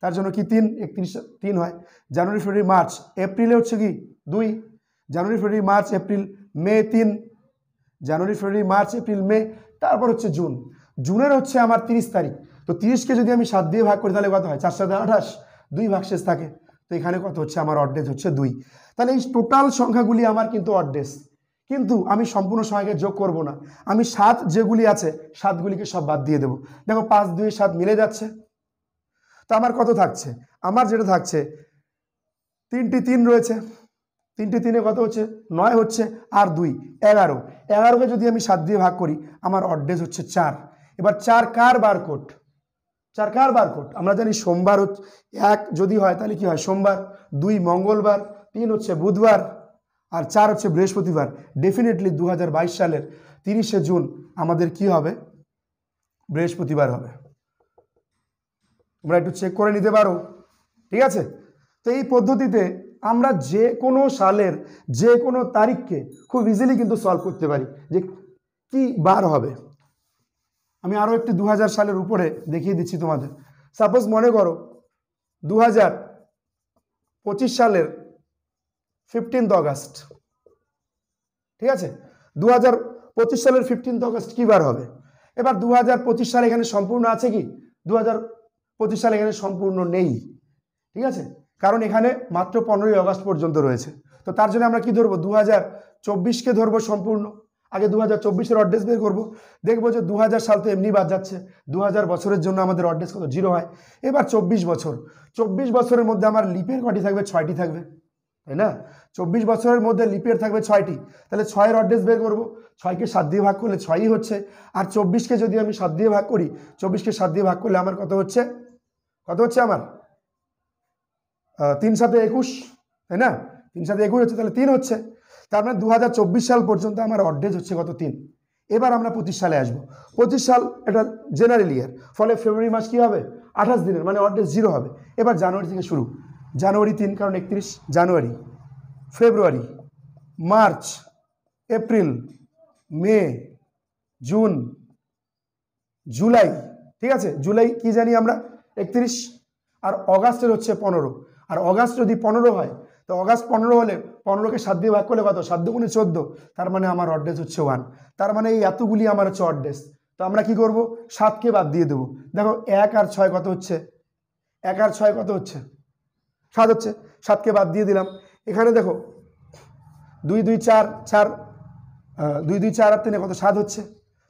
তার জন্য কি তিন একত্রিশ তিন হয় জানুয়ারি ফেব্রুয়ারি মার্চ এপ্রিলে হচ্ছে কি দুই জানুয়ারি ফেব্রুয়ারি মার্চ এপ্রিল মে তিন জানুয়ারি ফেব্রুয়ারি মার্চ এপ্রিল মে তারপর হচ্ছে জুন জুনের হচ্ছে আমার তিরিশ তারিখ তো তিরিশকে যদি আমি সাত দিয়ে ভাগ করি তাহলে কত হয় চার সাথে আঠাশ দুই শেষ থাকে তো এখানে কত হচ্ছে আমার অড্রেস হচ্ছে দুই তাহলে এই টোটাল সংখ্যাগুলি আমার কিন্তু অর্ডেস কিন্তু আমি সম্পূর্ণ সংখ্যাকে যোগ করব না আমি সাত যেগুলি আছে সাতগুলিকে সব বাদ দিয়ে দেবো দেখো পাঁচ দুই সাত মিলে যাচ্ছে তো আমার কত থাকছে আমার যেটা থাকছে তিনটি তিন রয়েছে তিনটি তিনে কত হচ্ছে নয় হচ্ছে আর দুই এগারো এগারোকে যদি আমি সাত দিয়ে ভাগ করি আমার অর্ডেস হচ্ছে চার এবার চার কার বারকোড চারকার বারকোট আমরা জানি সোমবার এক যদি হয় তাহলে কি হয় সোমবার দুই মঙ্গলবার তিন হচ্ছে বুধবার আর চার হচ্ছে বৃহস্পতিবার ডেফিনেটলি দু সালের তিরিশে জুন আমাদের কি হবে বৃহস্পতিবার হবে তোমরা একটু চেক করে নিতে পারো ঠিক আছে তো এই পদ্ধতিতে আমরা যে কোনো সালের যে কোনো তারিখকে খুব ইজিলি কিন্তু সলভ করতে পারি যে কি বার হবে আমি আরও একটি দু সালের উপরে দেখিয়ে দিচ্ছি তোমাদের সাপোজ মনে করো দু পঁচিশ সালের ফিফটিন্থ অগাস্ট ঠিক আছে দু পঁচিশ সালের ফিফটিন্থ অগাস্ট কী বার হবে এবার দু পঁচিশ সাল এখানে সম্পূর্ণ আছে কি দু পঁচিশ সাল এখানে সম্পূর্ণ নেই ঠিক আছে কারণ এখানে মাত্র পনেরোই অগাস্ট পর্যন্ত রয়েছে তো তার জন্য আমরা কি ধরবো দু হাজার চব্বিশকে ধরবো সম্পূর্ণ আগে দু হাজার চব্বিশের অড্রেস বের করবো দেখবো যে দু সাল তো এমনি বাদ যাচ্ছে দু বছরের জন্য আমাদের অড্রেস কত জিরো হয় এবার চব্বিশ বছর চব্বিশ বছরের মধ্যে আমার লিপের কটি থাকবে ছয়টি থাকবে তাই না চব্বিশ বছরের মধ্যে লিপের থাকবে ছয়টি তাহলে ছয়ের অড্রেস বের করবো ছয়কে সাত দিয়ে ভাগ করলে ছয়ই হচ্ছে আর চব্বিশকে যদি আমি সাত দিয়ে ভাগ করি চব্বিশকে সাত দিয়ে ভাগ করলে আমার কত হচ্ছে কত হচ্ছে আমার তিন সাথে একুশ তাই না তিন সাথে একুশ হচ্ছে তাহলে তিন হচ্ছে তার মানে দু সাল পর্যন্ত আমার অর্ডেজ হচ্ছে গত তিন এবার আমরা পঁচিশ সালে আসবো পঁচিশ সাল এটা জেনারেল ইয়ার ফলে ফেব্রুয়ারি মাস কী হবে আঠাশ দিনের মানে অর্ডেজ জিরো হবে এবার জানুয়ারি থেকে শুরু জানুয়ারি তিন কারণ একত্রিশ জানুয়ারি ফেব্রুয়ারি মার্চ এপ্রিল মে জুন জুলাই ঠিক আছে জুলাই কি জানি আমরা একত্রিশ আর অগাস্টের হচ্ছে পনেরো আর অগাস্ট যদি পনেরো হয় তো অগাস্ট পনেরো হলে পনেরোকে সাত দিয়ে ভাগ করলে কত সাত গুণে চোদ্দ তার মানে আমার অড্রেস হচ্ছে ওয়ান তার মানে এই এতগুলি আমার হচ্ছে অড্রেস তো আমরা কি করব সাতকে বাদ দিয়ে দেবো দেখো এক আর ছয় কত হচ্ছে এক আর ছয় কত হচ্ছে সাত হচ্ছে সাতকে বাদ দিয়ে দিলাম এখানে দেখো দুই দুই চার চার দুই দুই চার আর তিনে কত সাত হচ্ছে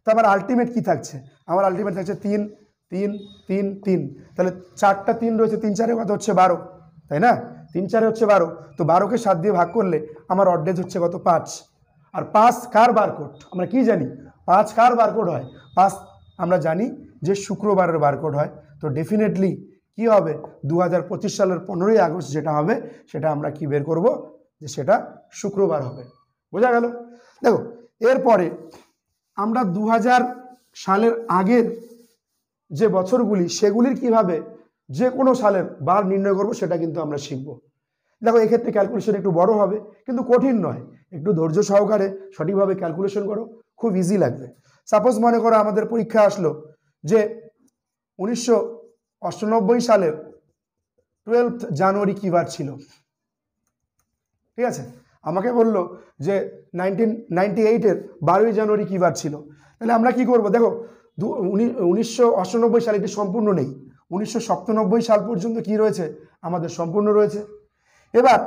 তো আমার আলটিমেট কি থাকছে আমার আলটিমেট থাকছে তিন তিন তিন তিন তাহলে চারটা তিন রয়েছে তিন চারে কত হচ্ছে বারো তাই না তিন চারে হচ্ছে বারো তো বারোকে সাত দিয়ে ভাগ করলে আমার অডেজ হচ্ছে কত পাঁচ আর পাঁচ কার বারকোড আমরা কি জানি পাঁচ কার বারকোড হয় পাঁচ আমরা জানি যে শুক্রবারের বারকোড হয় তো ডেফিনেটলি কি হবে দু সালের পনেরোই আগস্ট যেটা হবে সেটা আমরা কি বের করব যে সেটা শুক্রবার হবে বোঝা গেল দেখো এরপরে আমরা দু সালের আগের যে বছরগুলি সেগুলির কিভাবে যে কোনো সালের বার নির্ণয় করব সেটা কিন্তু আমরা শিখব দেখো এক্ষেত্রে ক্যালকুলেশন একটু বড় হবে কিন্তু কঠিন নয় একটু ধৈর্য সহকারে সঠিকভাবে ক্যালকুলেশন করো খুব ইজি লাগবে সাপোজ মনে করো আমাদের পরীক্ষা আসলো যে উনিশশো সালের টুয়েলভ জানুয়ারি কী বার ছিল ঠিক আছে আমাকে বললো যে নাইনটিন নাইনটি এইটের বারোই জানুয়ারি কী বার ছিল তাহলে আমরা কি করব দেখো উনিশশো সালে এটি সম্পূর্ণ নেই উনিশশো সাল পর্যন্ত কি রয়েছে আমাদের সম্পূর্ণ রয়েছে এবার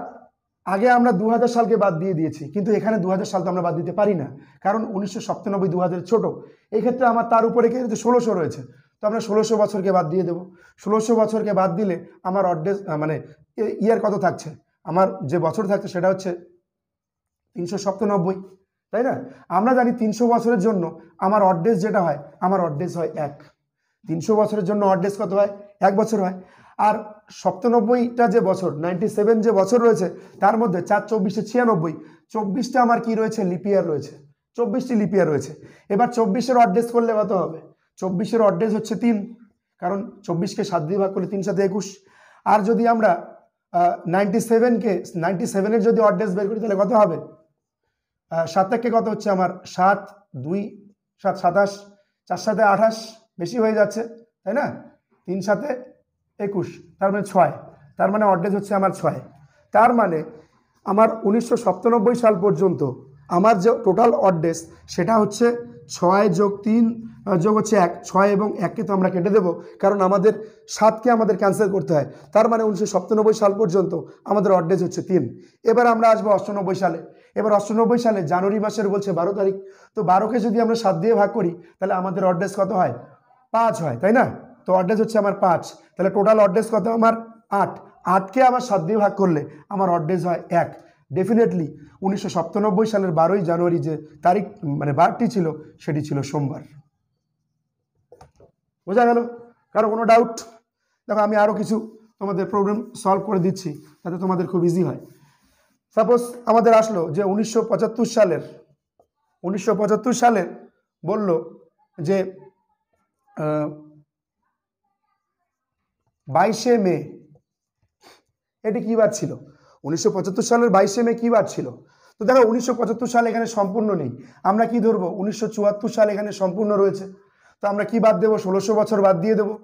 আগে আমরা দু সালকে বাদ দিয়ে দিয়েছি কিন্তু এখানে দু সাল তো আমরা বাদ দিতে পারি না কারণ উনিশশো সাতানব্বই দু হাজার ছোটো এক্ষেত্রে আমার তার উপরে কিন্তু ষোলোশো রয়েছে তো আমরা ষোলোশো বছরকে বাদ দিয়ে দেবো ষোলোশো বছরকে বাদ দিলে আমার অড্ডে মানে ইয়ার কত থাকছে আমার যে বছর থাকছে সেটা হচ্ছে তিনশো সপ্তানব্বই তাই না আমরা জানি তিনশো বছরের জন্য আমার অড্ডেস যেটা হয় আমার অড্ডেস হয় এক তিনশো বছরের জন্য অড কত হয় এক বছর হয় আর সপ্তানব্বইটা যে বছর নাইনটি সেভেন যে বছর রয়েছে তার মধ্যে চার চব্বিশে ছিয়ানব্বই চব্বিশটা আমার কি রয়েছে লিপিয়ার রয়েছে চব্বিশটি লিপিয়ার রয়েছে এবার চব্বিশের অড্রেস করলে কত হবে চব্বিশের অড্রেস হচ্ছে তিন কারণ চব্বিশকে সাত দিয়ে ভাগ করলে তিন সাথে একুশ আর যদি আমরা নাইনটি সেভেনকে নাইনটি সেভেনের যদি অড্রেস বের করি তাহলে কত হবে সাতাককে কত হচ্ছে আমার সাত দুই সাত সাতাশ চার সাথে আঠাশ বেশি হয়ে যাচ্ছে তাই না তিন সাথে একুশ তার মানে ছয় তার মানে অর্ডেজ হচ্ছে আমার ছয় তার মানে আমার উনিশশো সাল পর্যন্ত আমার যে টোটাল অর্ডেস সেটা হচ্ছে ছয় যোগ তিন যোগ হচ্ছে এক ছয় এবং এককে তো আমরা কেটে দেবো কারণ আমাদের সাতকে আমাদের ক্যান্সেল করতে হয় তার মানে উনিশশো সাল পর্যন্ত আমাদের অর্ডেজ হচ্ছে তিন এবার আমরা আসবো অষ্টানব্বই সালে এবার অষ্টানব্বই সালে জানুয়ারি মাসের বলছে বারো তারিখ তো বারোকে যদি আমরা সাত দিয়ে ভাগ করি তাহলে আমাদের অর্ডেস কত হয় পাঁচ হয় তাই না তো অড্রেস হচ্ছে আমার পাঁচ তাহলে টোটাল অড্রেস কত আমার আট আটকে আবার সাত দিয়ে ভাগ করলে আমার অড্রেস হয় এক ডেফিনেটলি উনিশশো সালের বারোই জানুয়ারি যে তারিখ মানে বারটি ছিল সেটি ছিল সোমবার বোঝা গেল কারো কোনো ডাউট দেখো আমি আরও কিছু তোমাদের প্রবলেম সলভ করে দিচ্ছি যাতে তোমাদের খুব ইজি হয় সাপোজ আমাদের আসলো যে উনিশশো সালের উনিশশো সালের বলল যে বাইশে মে এটি কি বার ছিল উনিশশো সালের বাইশে মে কী বার ছিল তো দেখো উনিশশো সাল এখানে সম্পূর্ণ নেই আমরা কি ধরবো উনিশশো সাল এখানে সম্পূর্ণ রয়েছে তো আমরা কি বাদ দেবো ষোলোশো বছর বাদ দিয়ে দেবো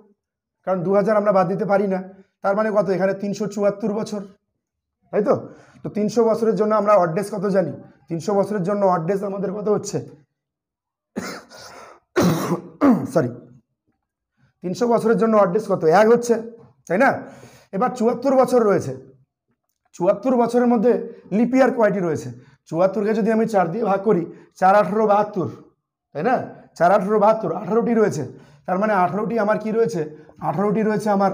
কারণ দু আমরা বাদ দিতে পারি না তার মানে কত এখানে তিনশো বছর তাই তো তো তিনশো বছরের জন্য আমরা অড্রেস কত জানি তিনশো বছরের জন্য অড্রেস আমাদের কত হচ্ছে সরি তিনশো বছরের জন্য অড্ডেস কত এক হচ্ছে তাই না এবার চুয়াত্তর বছর রয়েছে চুয়াত্তর বছরের মধ্যে লিপিয়ার কয়টি রয়েছে চুয়াত্তরকে যদি আমি চার দিয়ে ভাগ করি চার আঠেরো বাহাত্তর তাই না চার আঠেরো বাহাত্তর আঠারোটি রয়েছে তার মানে আঠারোটি আমার কি রয়েছে আঠারোটি রয়েছে আমার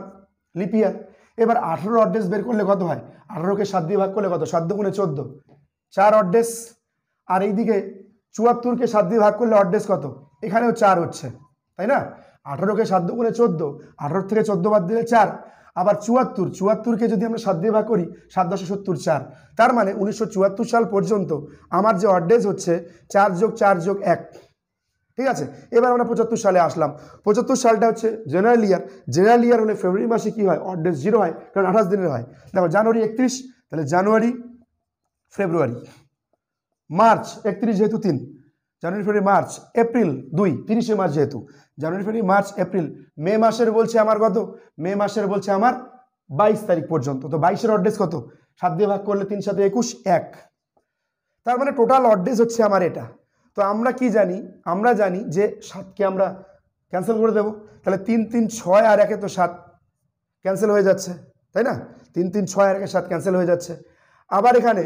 লিপিয়ার এবার আঠেরো অড্রেস বের করলে কত হয় আঠেরোকে সাত দিয়ে ভাগ করলে কত সাত গুণে চোদ্দ চার অড্রেস আর এইদিকে চুয়াত্তরকে সাত দিয়ে ভাগ করলে অড্রেস কত এখানেও চার হচ্ছে তাই না আঠারোকে সাত দুগুণে চোদ্দো আঠারো থেকে চোদ্দো বাদ দিলে চার আবার চুয়াত্তর চুয়াত্তরকে যদি আমরা সাত দিয়ে ভাগ করি সাত দশে সত্তর চার তার মানে উনিশশো সাল পর্যন্ত আমার যে অড্ডেজ হচ্ছে চার যোগ চার যোগ এক ঠিক আছে এবার আমরা পঁচাত্তর সালে আসলাম পঁচাত্তর সালটা হচ্ছে জেনারেল ইয়ার জেনারেল ইয়ার হলে ফেব্রুয়ারি মাসে কী হয় অড্ডেজ জিরো হয় কারণ আঠাশ দিনের হয় দেখো জানুয়ারি একত্রিশ তাহলে জানুয়ারি ফেব্রুয়ারি মার্চ একত্রিশ যেহেতু তিন জানুয়ারি ফেব্রুয়ারি মার্চ এপ্রিল দুই তিরিশে মার্চ যেহেতু জানুয়ারি ফেব্রুয়ারি মার্চ এপ্রিল মে মাসের বলছে আমার কত মে মাসের বলছে আমার বাইশ তারিখ পর্যন্ত তো বাইশের অড্রেস কত সাত দিয়ে ভাগ করলে তিন সাথে একুশ এক তার মানে টোটাল অড্রেস হচ্ছে আমার এটা তো আমরা কি জানি আমরা জানি যে সাতকে আমরা ক্যান্সেল করে দেব তাহলে তিন তিন ছয় আর একে তো সাত ক্যান্সেল হয়ে যাচ্ছে তাই না তিন তিন ছয় আর একে সাত ক্যান্সেল হয়ে যাচ্ছে আবার এখানে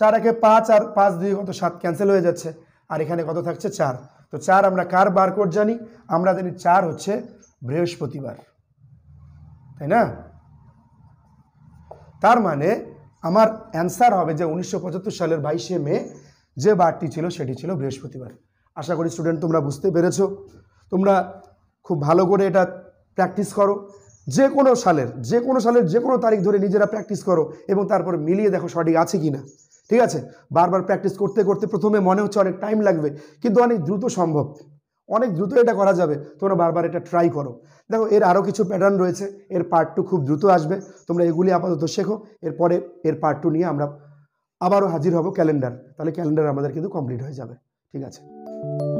চার একে পাঁচ আর পাঁচ দুই কত সাত ক্যান্সেল হয়ে যাচ্ছে আর এখানে কত থাকছে চার তো চার আমরা কার বার কোড জানি আমরা জানি চার হচ্ছে বৃহস্পতিবার তাই না তার মানে আমার অ্যান্সার হবে যে উনিশশো সালের বাইশে মে যে বারটি ছিল সেটি ছিল বৃহস্পতিবার আশা করি স্টুডেন্ট তোমরা বুঝতে পেরেছ তোমরা খুব ভালো করে এটা প্র্যাকটিস করো যে কোনো সালের যে কোনো সালের যে কোনো তারিখ ধরে নিজেরা প্র্যাকটিস করো এবং তারপর মিলিয়ে দেখো সঠিক আছে কি না ঠিক আছে বারবার প্র্যাকটিস করতে করতে প্রথমে মনে হচ্ছে অনেক টাইম লাগবে কিন্তু অনেক দ্রুত সম্ভব অনেক দ্রুত এটা করা যাবে তোমরা বারবার এটা ট্রাই করো দেখো এর আরও কিছু প্যাটার্ন রয়েছে এর পার্ট টু খুব দ্রুত আসবে তোমরা এগুলি আপাতত শেখো এরপরে এর পার্ট টু নিয়ে আমরা আবারও হাজির হব ক্যালেন্ডার তাহলে ক্যালেন্ডার আমাদের কিন্তু কমপ্লিট হয়ে যাবে ঠিক আছে